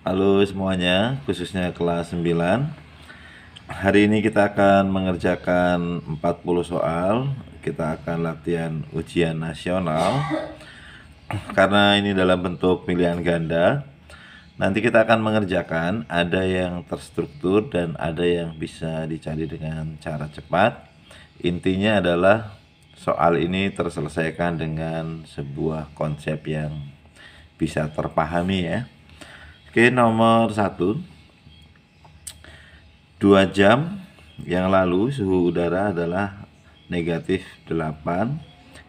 Halo semuanya, khususnya kelas 9. Hari ini kita akan mengerjakan 40 soal. Kita akan latihan ujian nasional. Karena ini dalam bentuk pilihan ganda, nanti kita akan mengerjakan ada yang terstruktur dan ada yang bisa dicari dengan cara cepat. Intinya adalah soal ini terselesaikan dengan sebuah konsep yang bisa terpahami ya. Oke, nomor satu. Dua jam yang lalu suhu udara adalah negatif 8.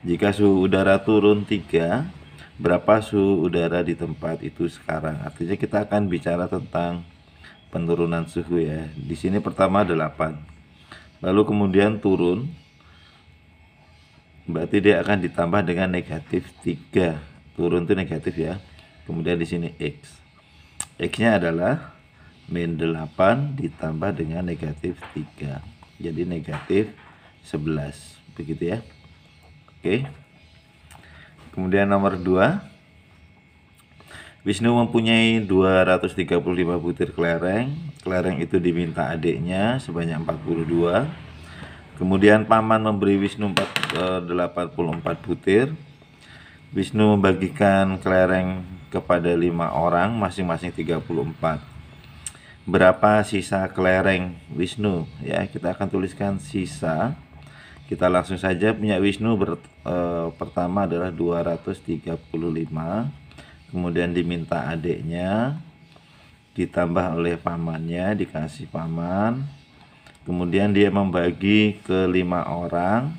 Jika suhu udara turun 3, berapa suhu udara di tempat itu sekarang? Artinya kita akan bicara tentang penurunan suhu ya. Di sini pertama 8. Lalu kemudian turun. Berarti dia akan ditambah dengan negatif 3. Turun itu negatif ya. Kemudian di sini X. X-nya adalah min 8 ditambah dengan negatif 3. Jadi negatif 11. Begitu ya. Oke. Kemudian nomor 2. Wisnu mempunyai 235 butir kelereng. Kelereng itu diminta adiknya sebanyak 42. Kemudian paman memberi Wisnu 84 eh, butir. Wisnu membagikan kelereng kepada lima orang masing-masing 34 berapa sisa kelereng Wisnu ya kita akan tuliskan sisa kita langsung saja punya Wisnu ber, e, pertama adalah 235 kemudian diminta adiknya ditambah oleh pamannya dikasih paman kemudian dia membagi ke lima orang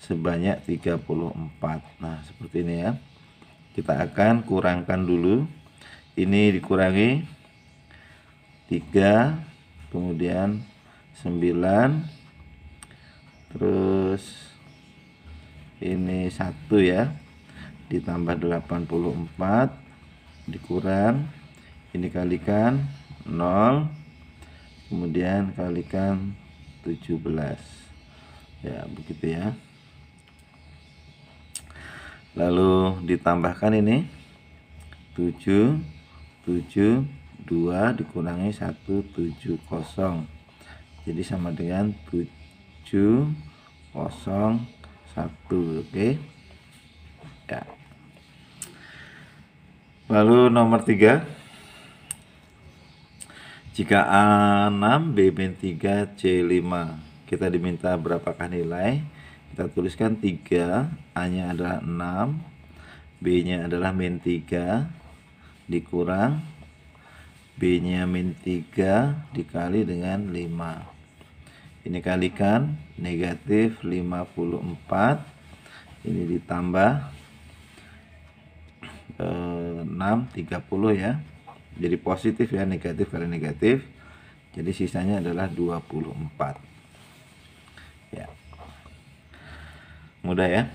sebanyak 34 nah seperti ini ya kita akan kurangkan dulu ini dikurangi 3 kemudian 9 terus ini satu ya ditambah 84 dikurang ini kalikan 0 kemudian kalikan 17 ya begitu ya lalu ditambahkan ini 7 7 2 dikurangi 1 7 0 jadi sama dengan 7 0 1 oke okay? ya lalu nomor 3 jika A6 B3 C5 kita diminta berapakah nilai kita tuliskan 3 A nya adalah 6 B nya adalah min 3 dikurang B nya min 3 dikali dengan 5 ini kalikan negatif 54 ini ditambah eh, 6 30 ya jadi positif ya negatif kali negatif jadi sisanya adalah 24 Mudah ya.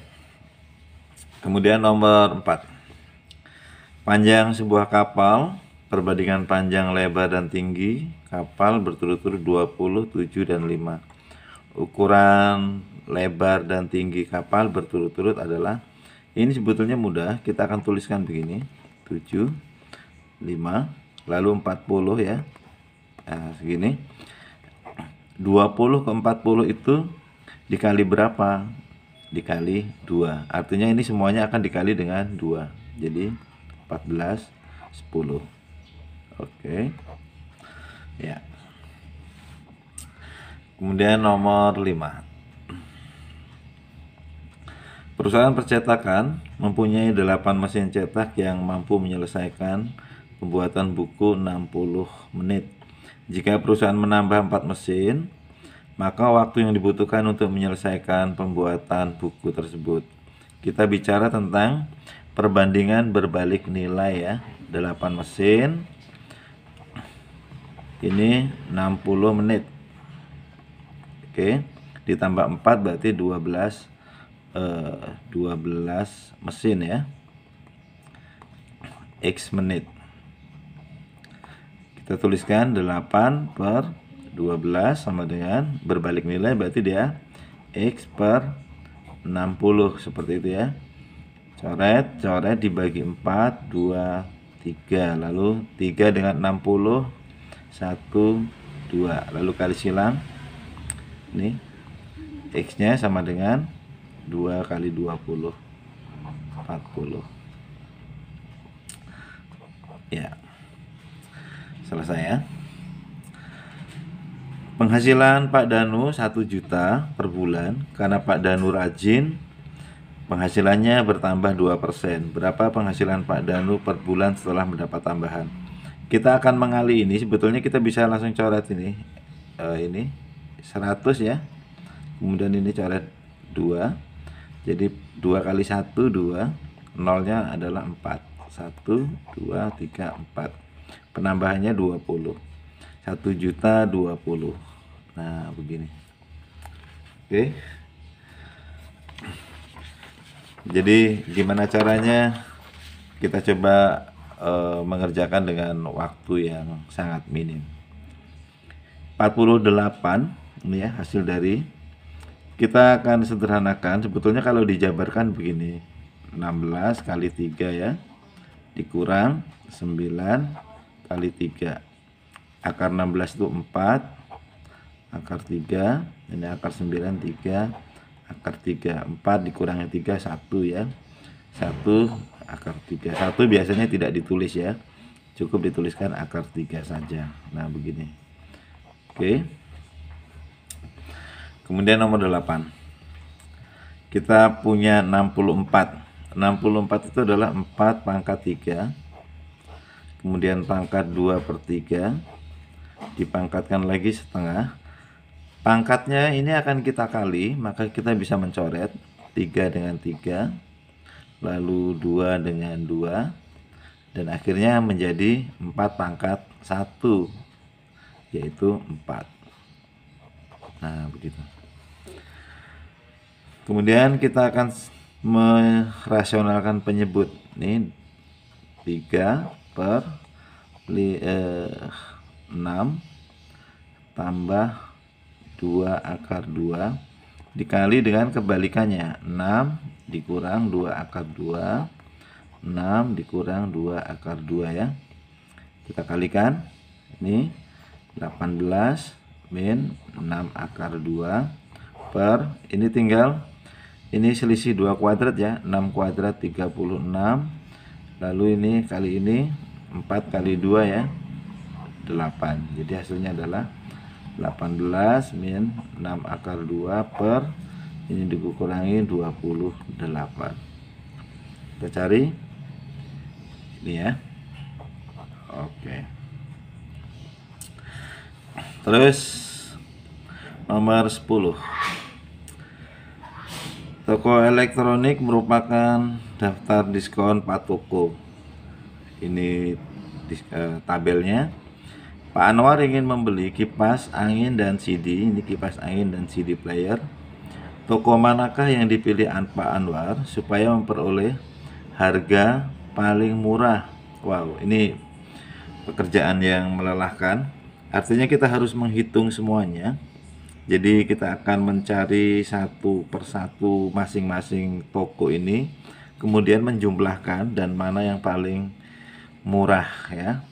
Kemudian nomor 4. Panjang sebuah kapal perbandingan panjang, lebar dan tinggi kapal berturut-turut 20, 7 dan 5. Ukuran lebar dan tinggi kapal berturut-turut adalah ini sebetulnya mudah, kita akan tuliskan begini. 7 5 lalu 40 ya. Nah, segini. 20 ke 40 itu dikali berapa? dikali 2 artinya ini semuanya akan dikali dengan 2 jadi 14 10 oke okay. ya kemudian nomor 5 perusahaan percetakan mempunyai 8 mesin cetak yang mampu menyelesaikan pembuatan buku 60 menit jika perusahaan menambah 4 mesin maka waktu yang dibutuhkan untuk menyelesaikan pembuatan buku tersebut. Kita bicara tentang perbandingan berbalik nilai ya. 8 mesin ini 60 menit. Oke, ditambah 4 berarti 12 eh, 12 mesin ya. X menit. Kita tuliskan 8 per 12 sama dengan berbalik nilai berarti dia X per 60 seperti itu ya coret coret dibagi 4 2 3 lalu 3 dengan 60 1 2 lalu kali silang ini X nya sama dengan 2 kali 20 40 ya selesai ya Penghasilan Pak Danu 1 juta per bulan karena Pak Danu rajin penghasilannya bertambah 2%. Berapa penghasilan Pak Danu per bulan setelah mendapat tambahan? Kita akan mengali ini sebetulnya kita bisa langsung coret ini. Uh, ini 100 ya. Kemudian ini coret 2. Jadi 2 kali 1 2, nolnya adalah 4. 1 2 3 4. Penambahannya 20. 1 juta 20 nah begini oke jadi gimana caranya kita coba uh, mengerjakan dengan waktu yang sangat minim 48 ini ya hasil dari kita akan sederhanakan sebetulnya kalau dijabarkan begini 16 kali 3 ya dikurang 9 kali 3 akar 16 itu 4 akar 3 ini akar 9 3 akar 3 4 dikurangi 3 1 ya 1 akar 3 1 biasanya tidak ditulis ya cukup dituliskan akar 3 saja nah begini oke kemudian nomor 8 kita punya 64 64 itu adalah 4 pangkat 3 kemudian pangkat 2 per 3 dipangkatkan lagi setengah Pangkatnya ini akan kita kali, maka kita bisa mencoret 3 dengan 3, lalu 2 dengan 2, dan akhirnya menjadi 4 pangkat 1, yaitu 4. Nah, begitu. Kemudian kita akan merasionalkan penyebut. Ini 3 per 6 eh, tambah 2 akar 2 dikali dengan kebalikannya 6 dikurang 2 akar 2 6 dikurang 2 akar 2 ya kita kalikan ini 18 min 6 akar 2 per ini tinggal ini selisih 2 kuadrat ya 6 kuadrat 36 lalu ini kali ini 4 kali 2 ya 8 jadi hasilnya adalah 18 min 6 akar 2 per ini dikurangi 28 kita cari ini ya oke terus nomor 10 toko elektronik merupakan daftar diskon Pak Toko ini eh, tabelnya Pak Anwar ingin membeli kipas angin dan CD, ini kipas angin dan CD player. Toko manakah yang dipilih Pak Anwar supaya memperoleh harga paling murah? Wow, ini pekerjaan yang melelahkan. Artinya kita harus menghitung semuanya. Jadi kita akan mencari satu persatu masing-masing toko ini, kemudian menjumlahkan dan mana yang paling murah ya.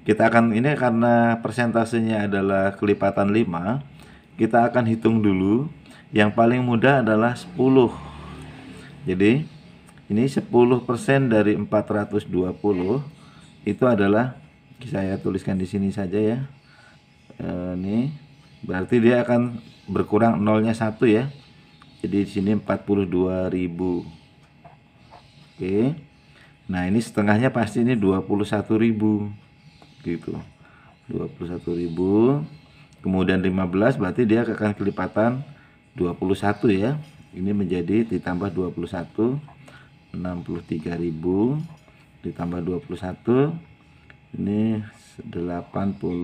Kita akan ini karena persentasenya adalah kelipatan 5, kita akan hitung dulu. Yang paling mudah adalah 10. Jadi ini 10% dari 420 itu adalah saya tuliskan di sini saja ya. E, ini berarti dia akan berkurang nolnya satu ya. Jadi di sini 42.000. Oke. Nah, ini setengahnya pasti ini 21.000 gitu 21.000 kemudian 15 berarti dia akan kelipatan 21 ya ini menjadi ditambah 21 63.000 ditambah 21 ini 84.000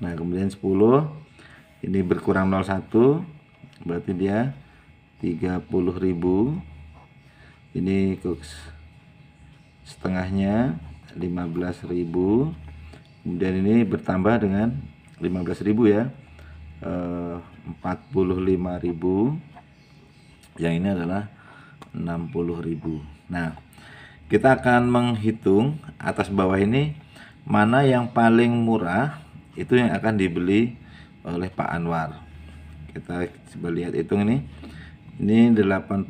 nah kemudian 10 ini berkurang 01 berarti dia 30.000 ini setengahnya 15.000 kemudian ini bertambah dengan 15.000 ya e, eh, 45.000 yang ini adalah 60.000 nah kita akan menghitung atas bawah ini mana yang paling murah itu yang akan dibeli oleh Pak Anwar kita coba lihat hitung ini ini 81.000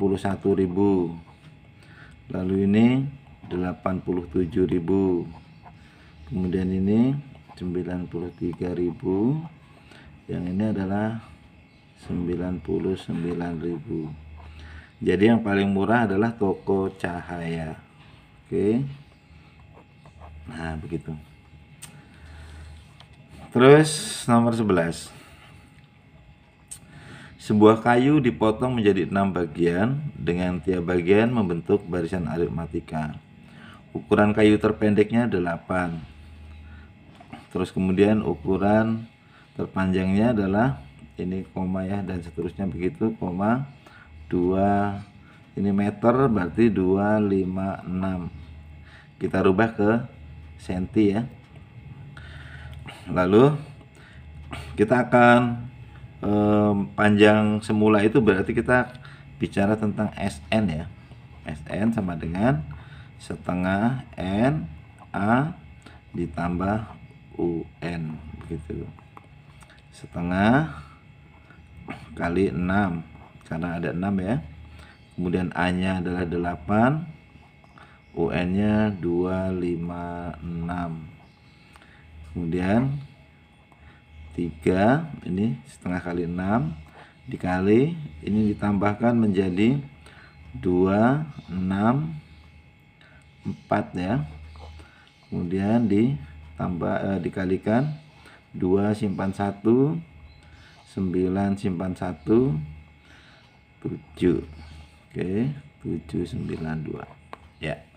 lalu ini 87.000 kemudian ini 93.000 yang ini adalah 99.000 jadi yang paling murah adalah toko cahaya oke nah begitu terus nomor 11 sebuah kayu dipotong menjadi enam bagian dengan tiap bagian membentuk barisan aritmatika ukuran kayu terpendeknya 8 terus kemudian ukuran terpanjangnya adalah ini koma ya dan seterusnya begitu koma 2 ini meter berarti 256 kita rubah ke senti ya lalu kita akan eh, panjang semula itu berarti kita bicara tentang SN ya SN sama dengan setengah N A ditambah UN begitu setengah kali 6 karena ada 6 ya kemudian A nya adalah 8 UN nya 256 kemudian 3 ini setengah kali 6 dikali ini ditambahkan menjadi 26 4 ya kemudian ditambah eh, dikalikan 2 simpan 1 9 simpan 1 7 oke 7 9 2 ya